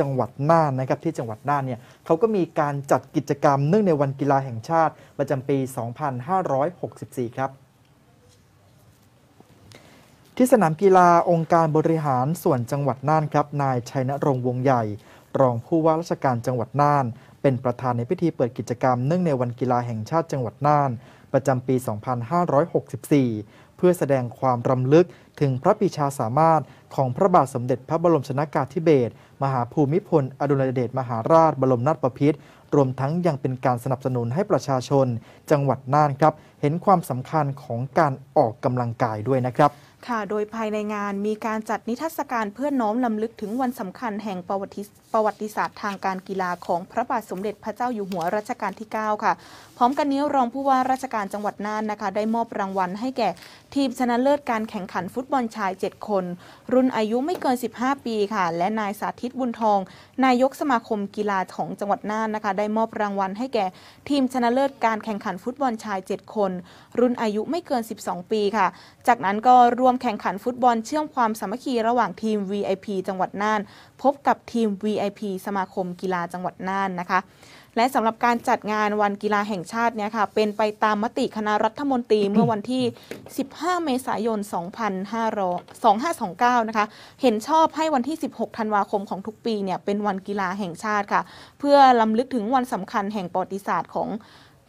จังหวัดน่านนะครับที่จังหวัดน่านเนี่ยเขาก็มีการจัดกิจกรรมเนื่องในวันกีฬาแห่งชาติประจำปี 2564 ครับ ที่สนามกีฬาองค์การบริหารส่วนจังหวัดน่านครับนายชัยนรงค์วงใหญ่ รองผู้ว่าราชการจังหวัดน่าน เป็นประธานในพิธีเปิดกิจกรรมเนื่องในวันกีฬาแห่งชาติ จังหวัดน่าน ประจำปี 2564 เพื่อแสดงความรำลึกถึงพระปีชาสามารถของพระบาทสมเด็จพระบรมชนากาธิเบศรมหาภูมิพล อดุลยเดชมหาราชบรมนาถบพิตรรวมทั้งยังเป็นการสนับสนุนให้ประชาชน จังหวัดน่านครับ เห็นความสำคัญของการออกกำลังกายด้วยนะครับ ค่ะโดยภายในงานมีการจัดนิทรรศการเพื่อน้อมลำลึกถึงวันสำคัญแห่งประวัติประวัติศาสตร์ทางการกีฬาของพระบาทสมเด็จพระเจ้าอยู่หัวรัชกาลที่9ค่ะ พร้อมกันนี้รองผู้ว่าราชการจังหวัดน่านนะคะ ได้มอบรางวัลให้แก่ทีมชนะเลิศการแข่งขันฟุตบอลชาย 7 คนรุรุ่นอายุไม่เกิน 15 ปีค่ะ และนายสาธิตบุญทอง นายกสมาคมกีฬาของจังหวัดน่านนะคะ ได้มอบรางวัลให้แก่ทีมชนะเลิศการแข่งขันฟุตบอลชาย 7 คน รุ่นอายุไม่เกิน 12 ปีค่ะ จากนั้นก็ร่วมแข่งขันฟุตบอลเชื่อมความสามัคคีระหว่างทีม VIP จังหวัดน่าน พบกับทีม VIP สมาคมกีฬาจังหวัดน่านนะคะและสำหรับการจัดงานวันกีฬาแห่งชาติเนี่ยค่ะ เป็นไปตามมติคณะรัฐมนตรีเมื่อวันที่ 15 เมษายน 2529 นะคะ เห็นชอบให้วันที่ 16 ธันวาคมของทุกปีเนี่ยเป็นวันกีฬาแห่งชาติค่ะ เพื่อลํำลึกถึงวันสำคัญแห่งประวัติศาสตร์ของ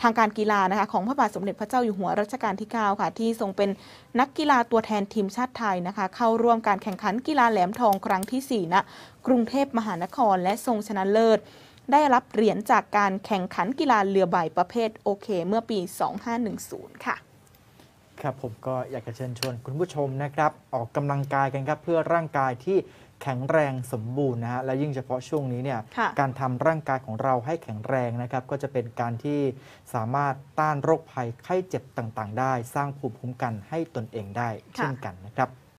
ทางการกีฬานะคะของพระบาทสมเด็จพระเจ้าอยู่หัวรัชกาลที่ 9 ค่ะ ที่ทรงเป็นนักกีฬาตัวแทนทีมชาติไทยนะคะเข้าร่วมการแข่งขันกีฬาแหลมทองครั้งที่4ณนะกรุงเทพมหานคร และทรงชนะเลิศได้รับเหรียญจากการแข่งขันกีฬาเรือใบประเภทโอเค เมื่อปี 2510 ค่ะ ครับผมก็อยากจะเชิญชวนคุณผู้ชมนะครับ ออกกำลังกายกันครับ เพื่อร่างกายที่แข็งแรงสมบูรณ์นะฮะและยิ่งเฉพาะช่วงนี้เนี่ย การทำร่างกายของเราให้แข็งแรงนะครับ ก็จะเป็นการที่สามารถต้านโรคภัยไข้เจ็บต่างๆ ได้ สร้างภูมิคุ้มกันให้ตนเองได้เช่นกันนะครับ